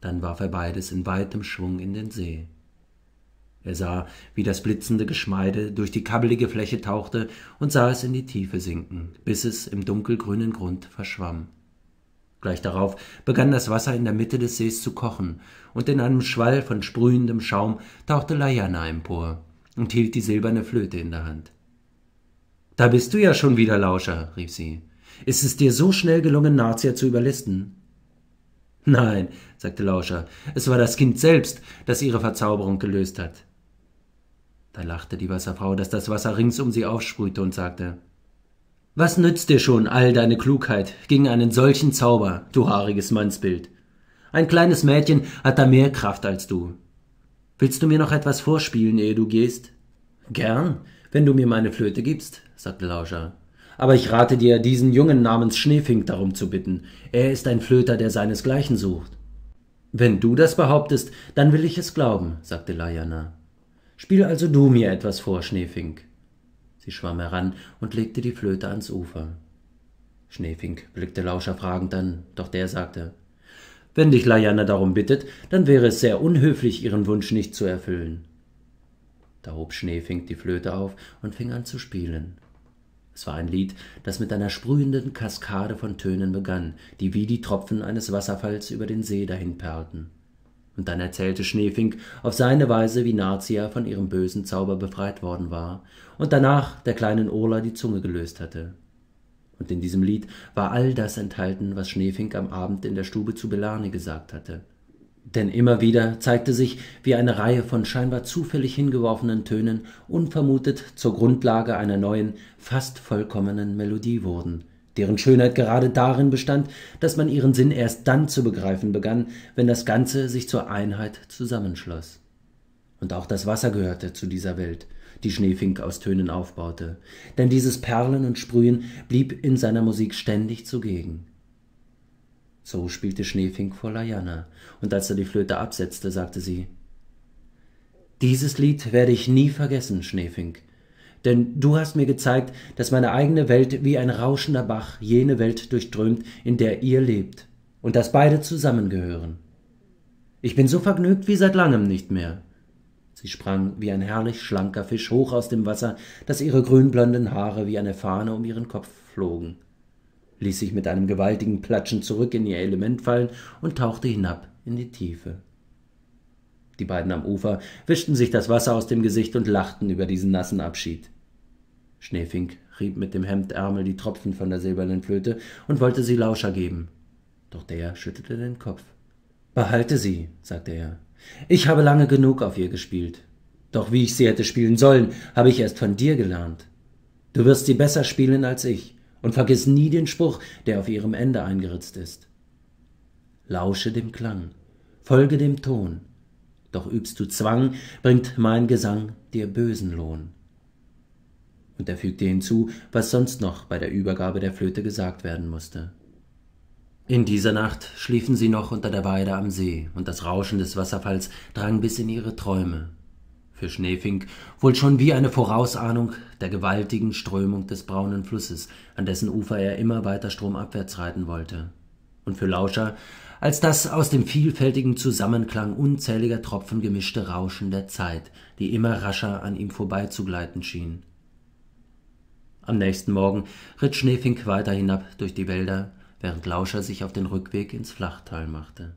dann warf er beides in weitem Schwung in den See. Er sah, wie das blitzende Geschmeide durch die kabbelige Fläche tauchte und sah es in die Tiefe sinken, bis es im dunkelgrünen Grund verschwamm. Gleich darauf begann das Wasser in der Mitte des Sees zu kochen, und in einem Schwall von sprühendem Schaum tauchte Layana empor und hielt die silberne Flöte in der Hand. Da bist du ja schon wieder, Lauscher, rief sie. Ist es dir so schnell gelungen, Nazia zu überlisten? Nein, sagte Lauscher, es war das Kind selbst, das ihre Verzauberung gelöst hat. Da lachte die Wasserfrau, dass das Wasser rings um sie aufsprühte und sagte Was nützt dir schon all deine Klugheit gegen einen solchen Zauber, du haariges Mannsbild? Ein kleines Mädchen hat da mehr Kraft als du. Willst du mir noch etwas vorspielen, ehe du gehst? Gern, wenn du mir meine Flöte gibst, sagte Lauscher aber ich rate dir, diesen Jungen namens Schneefink darum zu bitten. Er ist ein Flöter, der seinesgleichen sucht. Wenn du das behauptest, dann will ich es glauben, sagte Lajana. Spiel also du mir etwas vor, Schneefink. Sie schwamm heran und legte die Flöte ans Ufer. Schneefink blickte Lauscher fragend an, doch der sagte Wenn dich Lajana darum bittet, dann wäre es sehr unhöflich, ihren Wunsch nicht zu erfüllen. Da hob Schneefink die Flöte auf und fing an zu spielen. Es war ein Lied, das mit einer sprühenden Kaskade von Tönen begann, die wie die Tropfen eines Wasserfalls über den See dahinperlten. Und dann erzählte Schneefink auf seine Weise, wie Narzia von ihrem bösen Zauber befreit worden war und danach der kleinen Ola die Zunge gelöst hatte. Und in diesem Lied war all das enthalten, was Schneefink am Abend in der Stube zu Belane gesagt hatte. Denn immer wieder zeigte sich, wie eine Reihe von scheinbar zufällig hingeworfenen Tönen unvermutet zur Grundlage einer neuen, fast vollkommenen Melodie wurden, deren Schönheit gerade darin bestand, dass man ihren Sinn erst dann zu begreifen begann, wenn das Ganze sich zur Einheit zusammenschloss. Und auch das Wasser gehörte zu dieser Welt, die Schneefink aus Tönen aufbaute, denn dieses Perlen und Sprühen blieb in seiner Musik ständig zugegen so spielte Schneefink vor Lajana, und als er die Flöte absetzte, sagte sie Dieses Lied werde ich nie vergessen, Schneefink, denn du hast mir gezeigt, dass meine eigene Welt wie ein rauschender Bach jene Welt durchströmt, in der ihr lebt, und dass beide zusammengehören. Ich bin so vergnügt wie seit langem nicht mehr. Sie sprang wie ein herrlich schlanker Fisch hoch aus dem Wasser, dass ihre grünblonden Haare wie eine Fahne um ihren Kopf flogen ließ sich mit einem gewaltigen Platschen zurück in ihr Element fallen und tauchte hinab in die Tiefe. Die beiden am Ufer wischten sich das Wasser aus dem Gesicht und lachten über diesen nassen Abschied. Schneefink rieb mit dem Hemdärmel die Tropfen von der silbernen Flöte und wollte sie Lauscher geben. Doch der schüttelte den Kopf. Behalte sie, sagte er. Ich habe lange genug auf ihr gespielt. Doch wie ich sie hätte spielen sollen, habe ich erst von dir gelernt. Du wirst sie besser spielen als ich. Und vergiss nie den Spruch, der auf ihrem Ende eingeritzt ist. Lausche dem Klang, folge dem Ton, doch übst du Zwang, bringt mein Gesang dir bösen Lohn. Und er fügte hinzu, was sonst noch bei der Übergabe der Flöte gesagt werden musste. In dieser Nacht schliefen sie noch unter der Weide am See, und das Rauschen des Wasserfalls drang bis in ihre Träume, für Schneefink wohl schon wie eine Vorausahnung der gewaltigen Strömung des braunen Flusses, an dessen Ufer er immer weiter stromabwärts reiten wollte. Und für Lauscher als das aus dem vielfältigen Zusammenklang unzähliger Tropfen gemischte Rauschen der Zeit, die immer rascher an ihm vorbeizugleiten schien. Am nächsten Morgen ritt Schneefink weiter hinab durch die Wälder, während Lauscher sich auf den Rückweg ins Flachtal machte.